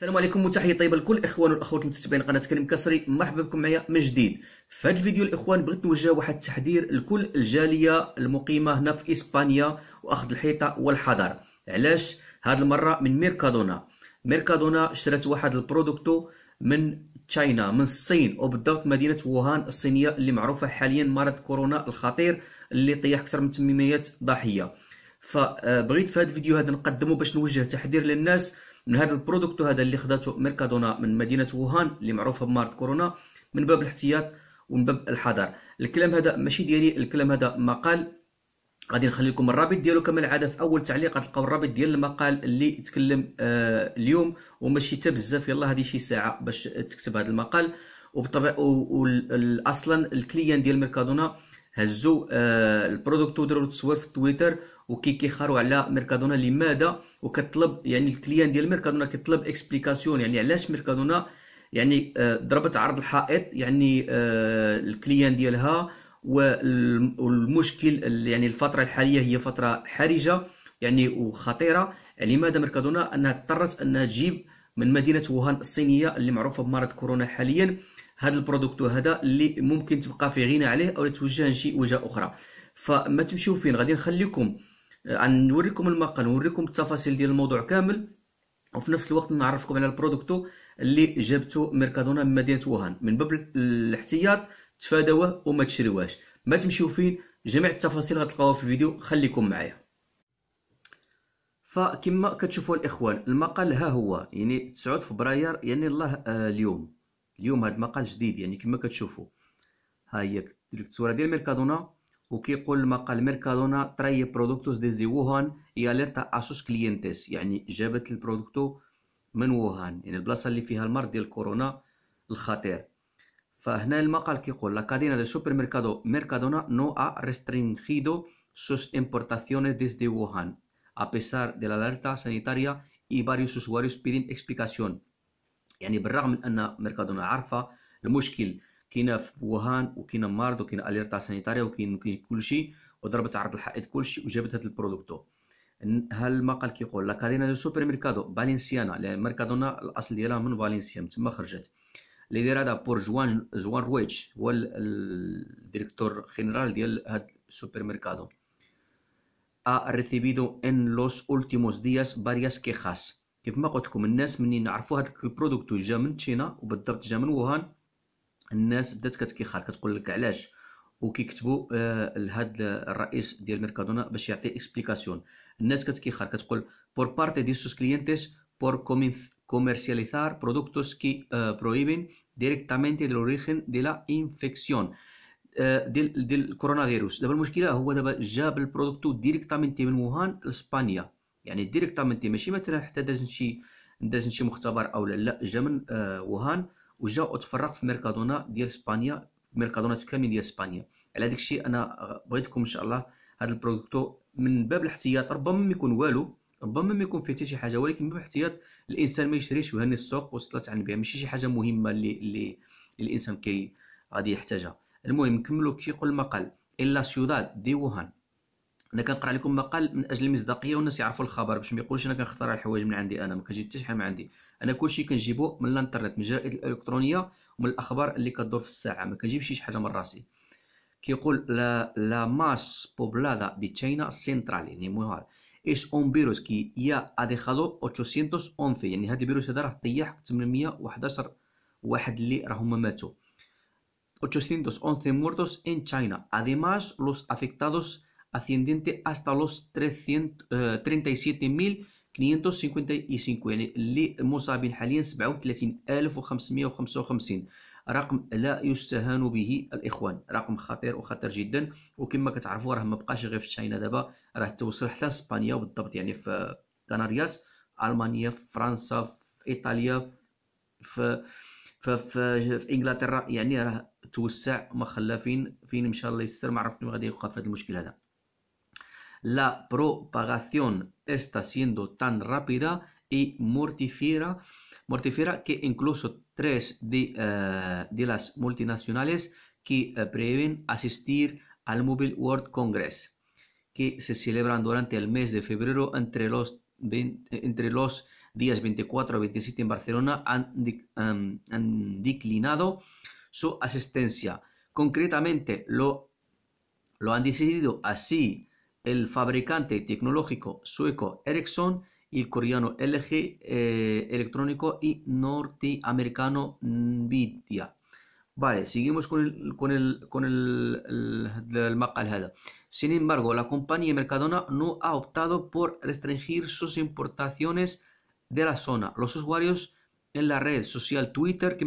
السلام عليكم وتحيه طيبه لكل الاخوان والاخوات المتابعين قناه كريم كسري مرحبا بكم معايا من جديد في هذا الفيديو الاخوان بغيت نوجه واحد التحذير لكل الجاليه المقيمه هنا في اسبانيا واخذ الحيطه والحذر علاش هذه المره من ميركادونا ميركادونا اشترت واحد البرودكتو من تشاينا من الصين وبالضبط مدينه ووهان الصينيه اللي معروفه حاليا مرض كورونا الخطير اللي طيح اكثر من 800 ضحيه فبغيت في هذا الفيديو هذا نقدمه باش نوجه تحذير للناس من هذا البرودكت هذا اللي خداته ميركادونا من مدينه ووهان اللي معروفه بمارت كورونا من باب الاحتياط ومن باب الحذر الكلام هذا ماشي ديالي الكلام هذا مقال غادي نخلي لكم الرابط ديالو كما العاده في اول تعليق غتلقاو الرابط ديال المقال اللي تكلم آه اليوم وماشي حتى بزاف يلا هذه شي ساعه باش تكتب هذا المقال وبطبيعه اصلا الكليان ديال ميركادونا هزوا آه، البرودكت وداروا التصوير في تويتر وكي كيخاروا على ميركادونا لماذا وكطلب يعني الكليان ديال ميركادونا كيطلب اكسبليكاسيون يعني علاش ميركادونا يعني آه، ضربت عرض الحائط يعني آه، الكليان ديالها والمشكل يعني الفتره الحاليه هي فتره حرجه يعني وخطيره لماذا ميركادونا انها اضطرت انها تجيب من مدينه ووهان الصينيه اللي معروفه بمرض كورونا حاليا هذا البرودكت هذا اللي ممكن تبقى في غنى عليه او توجه لشي وجهه اخرى فما تمشيو فين غادي نخليكم آه، نوريكم المقال نوريكم التفاصيل ديال الموضوع كامل وفي نفس الوقت نعرفكم على البرودكتو اللي جابته ميركادونا من مدينه وهان من باب الاحتياط تفادوه وما تشريوهاش ما تمشيو فين جميع التفاصيل غتلقاوها في الفيديو خليكم معايا فكما كتشوفوا الاخوان المقال ها هو يعني 9 فبراير يعني الله آه، اليوم اليوم هذا المقال جديد يعني كما كتشوفوا ها هي ديك التصويره ديال ميركادونا وكيقول المقال ميركادونا تري برودكتوس زي ووهان يا ليرتا اسوس كلينتس يعني جابت البرودكتو من ووهان يعني البلاصه اللي فيها المرض ديال كورونا الخطير فهنا المقال كيقول لا كادينا دي سوبر ميركادو ميركادونا نو ا سوس امبورتاسيونيس ديز دي ووهان ا بيسار دي لا alerta سانيتاريا y varios usuarios piden explicación يعني بالرغم من ان ميركادونا عارفه المشكل كاين في ووهان وكاين مارد وكاين اليرتا سانيتاريا وكاين كاين كلشي وضربت عرض الحائط كلشي وجابت هاد البرودكتو هل المقال كيقول لا كادينا دو سوبر ميركادو فالنسيانا لان ميركادونا الاصل ديالها من فالنسيا من تما خرجت اللي داير هذا بور جوان جوان رويتش هو الديريكتور جينيرال ديال هاد السوبر ميركادو ا ريسيبيدو ان لوس اولتيموس دياس varias كيخاس كيف ما قلت لكم الناس منين عرفوا هذا البرودكت جا من تشينا وبالضبط جا من ووهان الناس بدات كتكيخار كتقول لك علاش وكيكتبوا آه لهاد الرئيس ديال ميركادونا باش يعطي اكسبليكاسيون الناس كتكيخار كتقول بور بارتي دي سوس كلينتس بور كومين كوميرسياليزار برودكتوس كي prohíben directamente el origen de la ديال ديال الكورونا فيروس دابا المشكله هو دابا جاب البرودكتو ديريكتامينتي من ووهان لاسبانيا يعني ديريكتامنت ماشي مثلا حتى داز شي داز شي مختبر او لا لا جا من ووهان آه، وجا وتفرق في ميركادونا ديال اسبانيا ميركادونا كاملين ديال اسبانيا على داك الشيء انا بغيتكم ان شاء الله هذا البرودكتو من باب الاحتياط ربما ما يكون والو ربما ما يكون فيه حتى شي حاجه ولكن من باب الاحتياط الانسان ما يشريش ويهني السوق وصلت عن بها ماشي شي حاجه مهمه اللي اللي الانسان كي غادي يحتاجها المهم نكملوا كيقول المقال الا سيوداد دي ووهان انا كنقرا لكم مقال من اجل المصداقيه والناس يعرفوا الخبر باش ما يقولش انا كنخترع الحوايج من عندي انا ما كنجي حتى شحال من عندي انا كلشي كنجيبو من الانترنت من الجرائد الالكترونيه ومن الاخبار اللي كدور في الساعه ما كنجيبش شي حاجه من راسي كيقول لا لا ماس بوبلادا دي تشاينا سنترال يعني موهار اس اون فيروس كي يا ا 811 يعني هذا الفيروس هذا راه طيح 811 واحد اللي راهم ماتوا 811 مورتوس ان تشاينا اديماس لوس افيكتادوس ascendente hasta los 37.555 اللي مصابين حاليا 37555 رقم لا يستهان به الاخوان رقم خطير وخطر جدا وكما كتعرفوا راه ما بقاش غير في تشاينا دابا راه توصل حتى اسبانيا بالضبط يعني في كانارياس المانيا في فرنسا في ايطاليا في في, في, في انجلترا يعني راه توسع ما خلا فين فين ان شاء الله يستر ما عرفت غادي يوقف هذا المشكل هذا La propagación está siendo tan rápida y mortífera, que incluso tres de, eh, las multinacionales que eh, prevén asistir al Mobile World Congress, que se celebran durante el mes de febrero entre los, días 24 y 27 en Barcelona, han, declinado su asistencia. Concretamente, lo han decidido así el fabricante tecnológico sueco Ericsson y el coreano LG eh, electrónico y norteamericano Nvidia. Vale, seguimos con el, con el, Sin embargo, la compañía Mercadona no ha optado por restringir sus importaciones de la zona. Los usuarios en la red social Twitter, que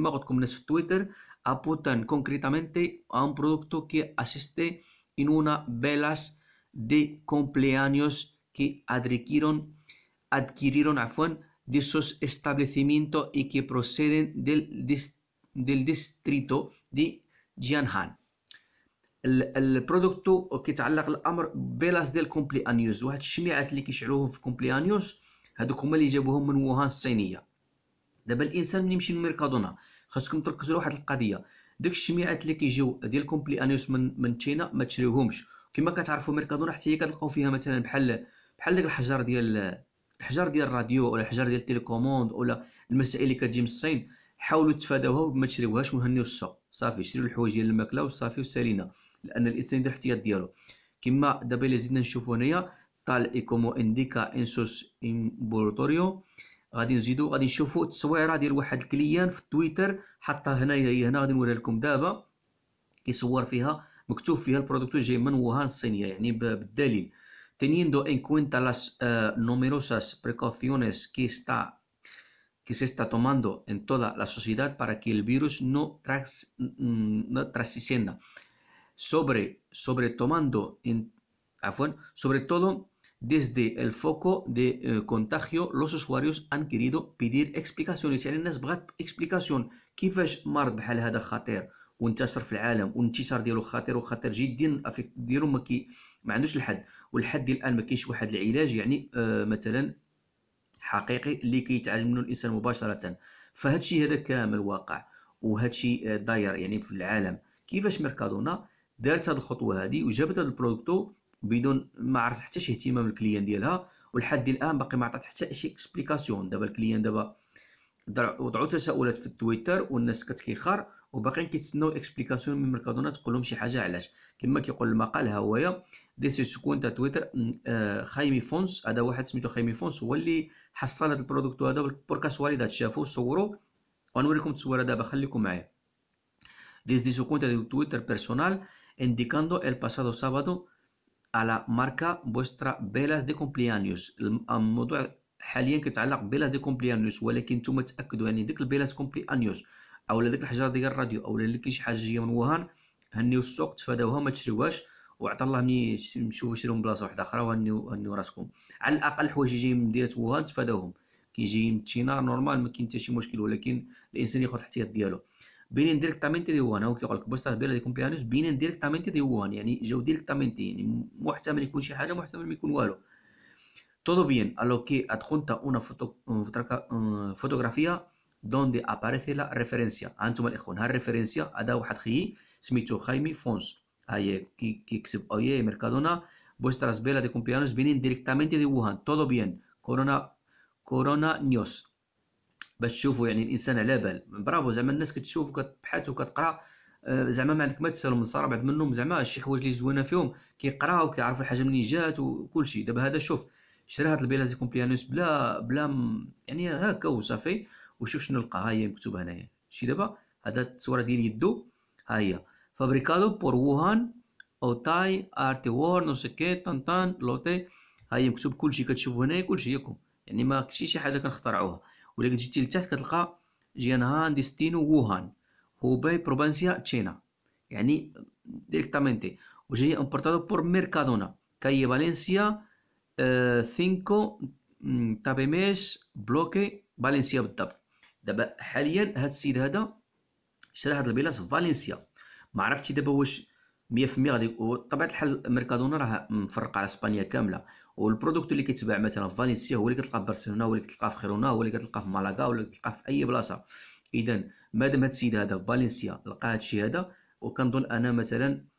Twitter, apuntan concretamente a un producto que asiste en una velas de cumpleaños que adquirieron, adquirieron afán de sus establecimientos y que proceden del, del distrito de جانهان البرودكتو كيتعلق الامر بلاص ديال كومبليانيوس واحد الشميعات اللي كيشعلوهم في كومبليانيوس هذوك هما اللي جابوهم من ووهان الصينيه دابا الانسان ملي يمشي للميركادونا خاصكم تركزوا على واحد القضيه ديك الشميعات اللي كيجيو ديال كومبليانيوس من من تشينا ما تشريوهمش كما كتعرفوا ميركادونا حتى هي كتلقاو فيها مثلا بحال بحال داك الحجر ديال الحجر ديال الراديو ولا الحجر ديال التليكوموند ولا المسائل اللي كتجي من الصين حاولوا تفاداوها وما تشريوهاش وهنيو السوق صافي شريو الحوايج ديال الماكله وصافي وسالينا لان الانسان يدير الاحتياط ديالو كما دابا الا زدنا نشوفو هنايا طال ايكومو انديكا انسوس امبورتوريو غادي نزيدو غادي نشوفو التصويره ديال واحد الكليان في تويتر حطها هنايا هي هنا غادي نوريها لكم دابا كيصور فيها مكتوب فيها teniendo en cuenta las numerosas precauciones que, está, que se está tomando en toda la sociedad para que el virus no, tras, mm, no trascienda. Sobre, sobre, tomando en, ah, sobre todo desde el foco de eh, contagio, los usuarios han querido pedir explicaciones. si hay una explicación lo que se هذا وانتشر في العالم وانتشار ديالو خطير وخطير جدا افيكت ديالو ما كي ما عندوش الحد والحد ديال الان ما كاينش واحد العلاج يعني آه مثلا حقيقي اللي كيتعالج منه الانسان مباشره فهادشي الشيء هذا كامل واقع وهذا الشيء آه، داير يعني في العالم كيفاش ميركادونا دارت هذه الخطوه هذه وجابت هذا البرودكتو بدون ما عرفت حتى شي اهتمام الكليان ديالها ولحد الان باقي ما عطات حتى شي اكسبليكاسيون دابا الكليان دابا وضعوا تساؤلات في التويتر والناس كتكيخر وباقيين كيتسناو اكسبليكاسيون من ميركادونا تقول لهم شي حاجه علاش كما كيقول المقال ها هويا ديس سكون تاع تويتر آه، خايمي فونس هذا واحد سميتو خايمي فونس هو اللي حصل هذا البرودكت هذا بور كاسواليدات شافوه صوروه ونوريكم التصويره دابا خليكم معايا ديس su cuenta de Twitter personal, indicando el pasado sábado a la marca vuestra velas de حاليا كتعلق بلا دي كومبلي انيوس ولكن نتوما تاكدوا يعني ديك البيلات كومبلي انيوس او ديك الحجره ديال الراديو او اللي كاين شي حاجه جايه من وهان هنيو السوق تفاداوها ما تشريوهاش وعطا الله مني نشوفوا شريو من بلاصه واحده اخرى وهنيو هنيو راسكم على الاقل حوايج جايين من مدينه وهان تفاداوهم كي جايين من تشينا نورمال ما كاين حتى شي مشكل ولكن الانسان ياخذ الاحتياط ديالو بينين ديريكتامينتي دي وهان هو كيقول لك بوستا بلا دي كومبلي انيوس بينين ديريكتامينتي دي وهان يعني جاو ديريكتامينتي يعني محتمل يكون شي حاجه محتمل ما يكون والو Todo bien, a lo que adjunta una foto, fotografía donde aparece la referencia. Antum انتم الاخوان ها الريفيرنسيا هذا واحد خيي سميتو خايمي فونس هاي كيكتب اوي Mercadona, vuestras velas de cumpleaños vienen directamente de Wuhan todo bien Corona, Corona News. باش تشوفوا يعني الانسان على بال برافو زعما الناس كتشوف كتبحث وكتقرا آه، زعما ما عندك ما تسالهم من صار بعد منهم زعما شي حوايج اللي زوينه فيهم كيقراو كيعرفوا الحاجه منين جات وكل شيء دابا هذا شوف شري هاد البيلا زي كومبليانوس بلا بلا يعني هكا وصافي وشوف شنو لقى ها هي مكتوب هنايا شتي دابا هذا التصويره ديال يدو ها هي فابريكادو بور ووهان اوتاي ارتي وور نو سكي طن لوتي ها هي مكتوب كلشي كتشوفو هنايا كلشي ياكم يعني ما كشي شي حاجه كنخترعوها ولكن جيتي لتحت كتلقى جيانهان ديستينو ووهان هوباي بروفانسيا تشينا يعني ديريكتامينتي وجاي امبورتادو بور ميركادونا كاي فالنسيا 5 طابيماش بلوكي فالنسيا بالضبط دابا حاليا هاد السيد هذا شرا هاد البلاص في فالنسيا ما عرفتش دابا واش 100% غادي طبيعه الحال ميركادونا راه مفرق على اسبانيا كامله والبرودكت اللي كيتباع مثلا في فالنسيا هو اللي كتلقاه في برشلونه هو اللي كتلقاه في خيرونا هو اللي كتلقاه في مالاغا هو اللي كتلقاه في اي بلاصه اذا مادام هاد السيد هذا في فالنسيا لقى هاد الشيء هذا وكنظن انا مثلا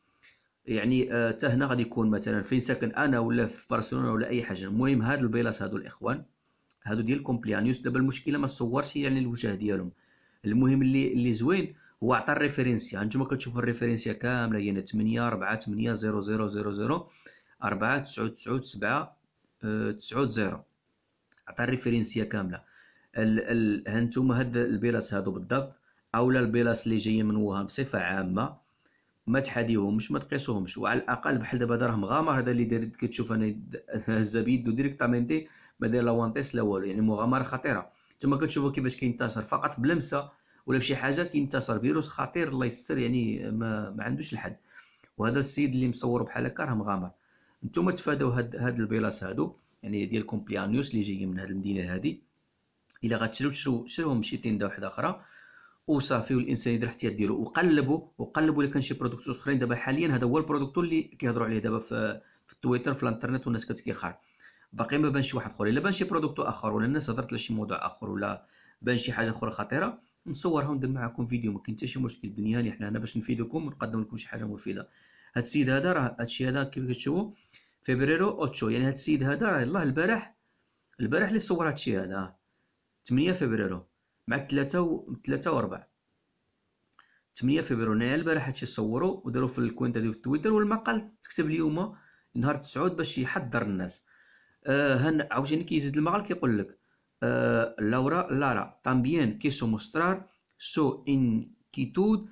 يعني حتى آه، هنا غادي يكون مثلا فين ساكن انا ولا في برشلونه ولا اي حاجه المهم هاد البيلاص هادو الاخوان هادو ديال كومبليانيوس دابا المشكله ما صورش يعني الوجه ديالهم المهم اللي اللي زوين هو عطى الريفيرنسيا نتوما كتشوفوا الريفرنسيا كامله هي يعني 8 4 8 0 0 0 0 4 9 9 7 9 0 عطى الريفرنسيا كامله ال ال هانتوما هاد البيلاص هادو بالضبط اولا البيلاص اللي جايين من وهم بصفه عامه ما تحاديهمش ما تقيسوهمش وعلى الاقل بحال دابا راه مغامر هذا اللي دارت كتشوف انا هز بيدو ديريكتامنتي ما داير لا وانتيس لا والو يعني مغامره خطيره ثم كتشوفوا كيفاش كينتصر فقط بلمسه ولا بشي حاجه كينتصر فيروس خطير الله يستر يعني ما, ما عندوش الحد وهذا السيد اللي مصور بحال هكا راه مغامر نتوما تفادوا هاد هاد البلاص هادو يعني ديال كومبليانيوس اللي جايين من هاد المدينه هادي الا غتشريو تشرو شروهم ماشي تندا واحده اخرى وصافي والانسان يدير الاحتياط ديالو وقلبوا وقلبوا الا كان شي برودكت اخرين دابا حاليا هذا هو البرودكت اللي كيهضروا عليه دابا في في التويتر في الانترنت والناس كتكيخار باقي ما بانش واحد اخر الا بان شي برودكت اخر ولا الناس هضرت على شي موضوع اخر ولا بان شي حاجه اخرى خطيره نصورها وندير معكم فيديو ما كاين حتى شي مشكل الدنيا اللي حنا هنا باش نفيدكم ونقدم لكم شي حاجه مفيده هاد السيد هذا راه هادشي هذا كيف كتشوفوا فيبريرو اوتشو يعني هاد السيد هذا راه الله البارح البارح اللي صور هادشي هذا 8 فبراير مع تلاتة و و وربع تمنية فبراير نهاية البارح هادشي صورو دارو في الكوينتا ديال تويتر والمقال تكتب اليوم نهار تسعود باش يحضر الناس آه هن عاوتاني كيزيد المقال كيقول لك آه لورا لارا تامبيان سو موسترار سو انكيتود كيتود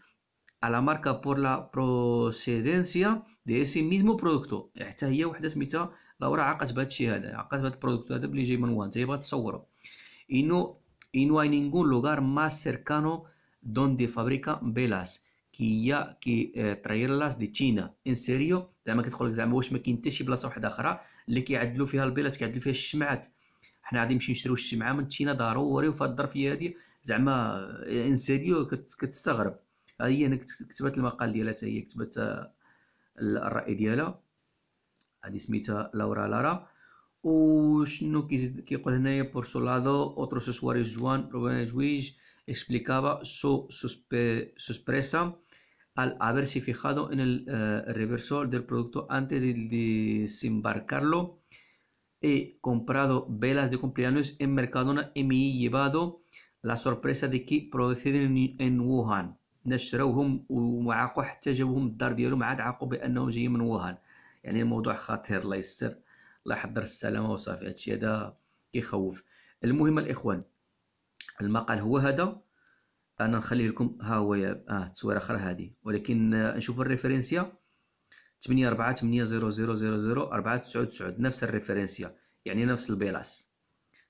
على ماركا بور لا procedencia دي سي ميزمو برودكتو حتى هي وحده سميتها لورا عقات بهذا الشيء هذا عقات بهذا البرودكتو هذا بلي جاي من وان بغات تصورو انو y no hay ningún lugar más cercano donde fabrica velas que ya que eh, traerlas de China. En serio, زعما كتقول لك زعما واش ما كاين حتى شي بلاصه وحده اخرى اللي كيعدلوا فيها البيلات كيعدلوا فيها الشمعات حنا غادي نمشيو نشريو الشمعه من تشينا ضروري وفي الظرفيه هذه زعما آه، ان سيريو كت كتستغرب هي انا كتبت المقال ديالها حتى هي كتبت آه، الراي ديالها هذه سميتها لورا لارا وشنو que هنايا por su lado otros usuarios Juan Rubén Ruiz explicaba su sorpresa al haberse fijado en el eh, reversor del producto antes de desembarcarlo he comprado velas de cumpleaños en Mercadona y me he llevado la sorpresa de que proceden en Wuhan. نشروهم الدار ديالهم عاد من ووهان يعني الله يحضر السلامه وصافي هادشي هذا كيخوف المهم الاخوان المقال هو هذا انا نخليه لكم ها هو يا اه تصويره اخرى هذه ولكن آه نشوف الريفرنسيه 8 نفس الريفرنسيا يعني نفس البيلاس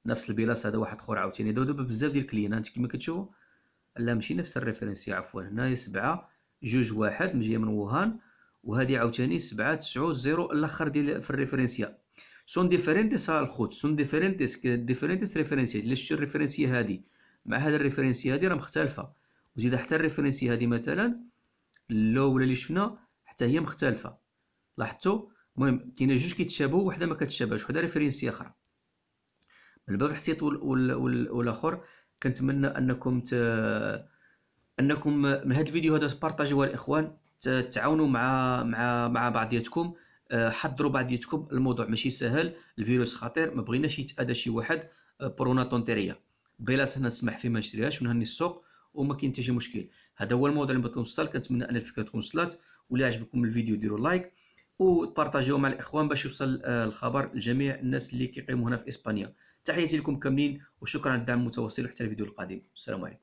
نفس البيلاس هذا واحد اخر عاوتاني دابا بزاف ديال الكلينانت كما كتشوفوا لا ماشي نفس الريفرنسيا عفوا هنا 7 جوج واحد مجيه من ووهان وهذه عاوتاني 7 9 0 الاخر ديال في الريفرنسيا سون ديفيرنتيس الخوت سون ديفيرنتيس ديفيرنتيس ريفرنسيات شتي الريفرنسيه هادي مع هاد الريفرنسيه هادي راه مختلفه وزيد حتى الريفرنسيه هادي مثلا ولا اللي شفنا حتى هي مختلفه لاحظتوا المهم كاينه جوج كيتشابهوا وحده ما كتشابهش وحده ريفرنسيه اخرى من باب الاحتياط والاخر كنتمنى انكم ت... انكم من هذا الفيديو هذا تبارطاجيوه الاخوان تعاونوا مع مع مع بعضياتكم آه، حضروا بعضياتكم الموضوع ماشي سهل الفيروس خطير ما بغيناش يتاذى شي واحد آه، برونا تونتيريا بلاصه هنا نسمح فيه ما نشريهاش ونهني السوق وما كاين حتى شي مشكل هذا هو الموضوع اللي بغيت نوصل كنتمنى ان الفكره تكون وصلت ولا عجبكم الفيديو ديروا لايك وبارطاجيو مع الاخوان باش يوصل آه، الخبر لجميع الناس اللي كيقيموا هنا في اسبانيا تحياتي لكم كاملين وشكرا على الدعم المتواصل حتى الفيديو القادم السلام عليكم